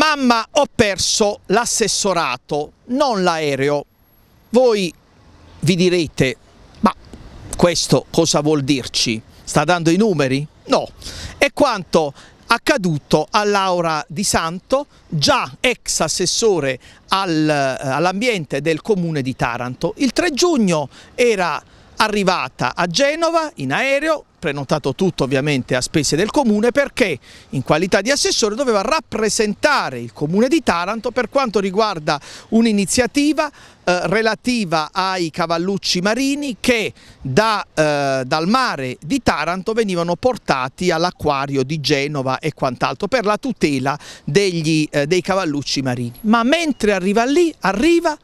Mamma, ho perso l'assessorato, non l'aereo. Voi vi direte, ma questo cosa vuol dirci? Sta dando i numeri? No. È quanto accaduto a Laura Di Santo, già ex assessore al, all'ambiente del comune di Taranto. Il 3 giugno era arrivata a Genova in aereo, prenotato tutto ovviamente a spese del comune perché in qualità di assessore doveva rappresentare il comune di Taranto per quanto riguarda un'iniziativa eh, relativa ai cavallucci marini che da, eh, dal mare di Taranto venivano portati all'acquario di Genova e quant'altro per la tutela degli, eh, dei cavallucci marini. Ma mentre arriva lì, arriva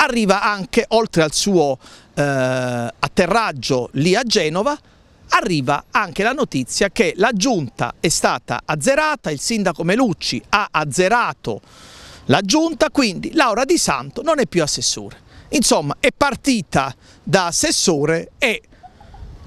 arriva anche oltre al suo eh, atterraggio lì a Genova arriva anche la notizia che la giunta è stata azzerata, il sindaco Melucci ha azzerato la giunta, quindi Laura Di Santo non è più assessore. Insomma, è partita da assessore e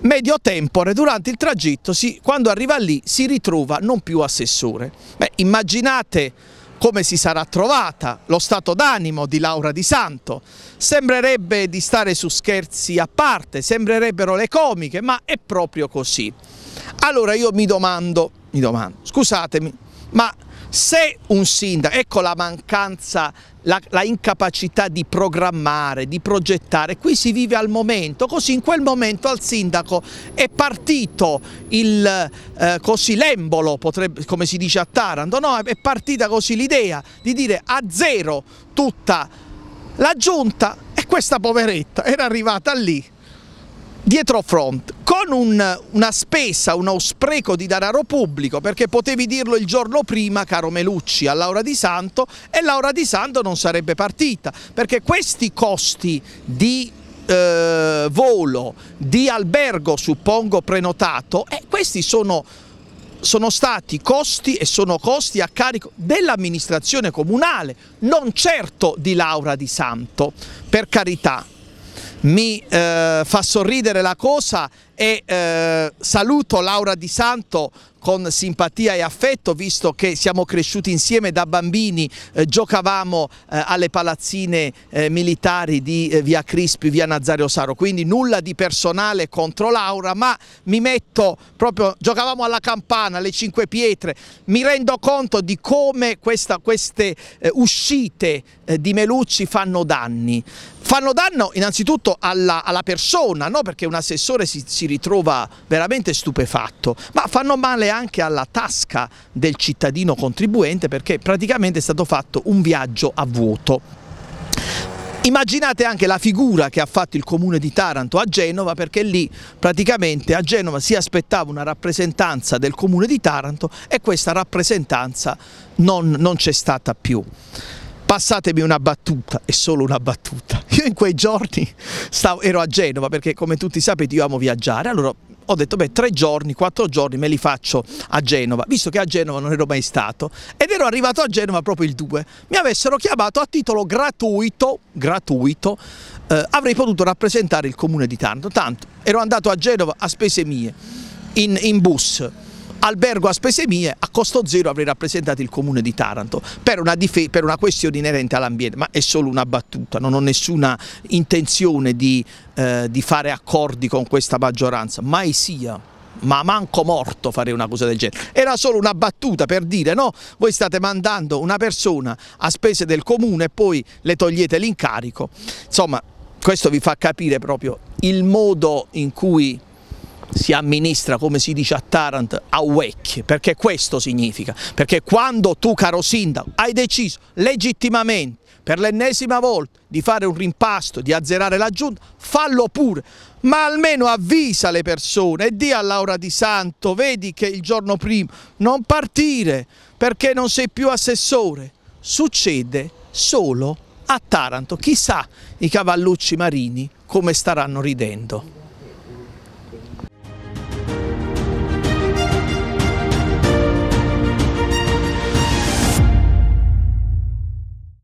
medio tempore durante il tragitto, si, quando arriva lì, si ritrova non più assessore. Beh, immaginate come si sarà trovata, lo stato d'animo di Laura Di Santo. Sembrerebbe di stare su scherzi a parte, sembrerebbero le comiche, ma è proprio così. Allora io mi domando, mi domando, scusatemi, ma se un sindaco, ecco la mancanza la, la, incapacità di programmare, di progettare, qui si vive al momento, così in quel momento al sindaco è partito il eh, così l'embolo, come si dice a Taranto, no? è partita così l'idea di dire a zero tutta la giunta e questa poveretta era arrivata lì dietro front, con un, una spesa, uno spreco di denaro pubblico, perché potevi dirlo il giorno prima, caro Melucci, a Laura Di Santo, e Laura Di Santo non sarebbe partita, perché questi costi di eh, volo, di albergo, suppongo, prenotato, eh, questi sono sono stati costi e sono costi a carico dell'amministrazione comunale, non certo di Laura Di Santo, per carità mi eh, fa sorridere la cosa e eh, saluto Laura Di Santo con simpatia e affetto visto che siamo cresciuti insieme da bambini, eh, giocavamo eh, alle palazzine eh, militari di eh, via Crispi, via Nazario Saro, quindi nulla di personale contro Laura ma mi metto proprio, giocavamo alla campana, alle cinque pietre, mi rendo conto di come questa, queste eh, uscite eh, di Melucci fanno danni. Fanno danno innanzitutto alla, alla persona, no? perché un assessore si, si ritrova veramente stupefatto, ma fanno male anche alla tasca del cittadino contribuente perché praticamente è stato fatto un viaggio a vuoto. Immaginate anche la figura che ha fatto il comune di Taranto a Genova perché lì praticamente a Genova si aspettava una rappresentanza del comune di Taranto e questa rappresentanza non, non c'è stata più. Passatemi una battuta, è solo una battuta. Io in quei giorni stavo, ero a Genova perché come tutti sapete io amo viaggiare, allora ho detto beh tre giorni, quattro giorni me li faccio a Genova, visto che a Genova non ero mai stato ed ero arrivato a Genova proprio il 2, mi avessero chiamato a titolo gratuito, gratuito, eh, avrei potuto rappresentare il comune di Taranto, tanto ero andato a Genova a spese mie, in, in bus, albergo a spese mie a costo zero avrei rappresentato il comune di Taranto per una, per una questione inerente all'ambiente, ma è solo una battuta, non ho nessuna intenzione di, eh, di fare accordi con questa maggioranza, mai sia ma manco morto fare una cosa del genere. Era solo una battuta per dire no, voi state mandando una persona a spese del comune e poi le togliete l'incarico. Insomma, questo vi fa capire proprio il modo in cui si amministra, come si dice a Taranto, a vecchie, perché questo significa, perché quando tu caro sindaco hai deciso legittimamente per l'ennesima volta di fare un rimpasto, di azzerare la giunta, fallo pure, ma almeno avvisa le persone e di a Laura Di Santo, vedi che il giorno prima non partire perché non sei più assessore, succede solo a Taranto, chissà i cavallucci marini come staranno ridendo.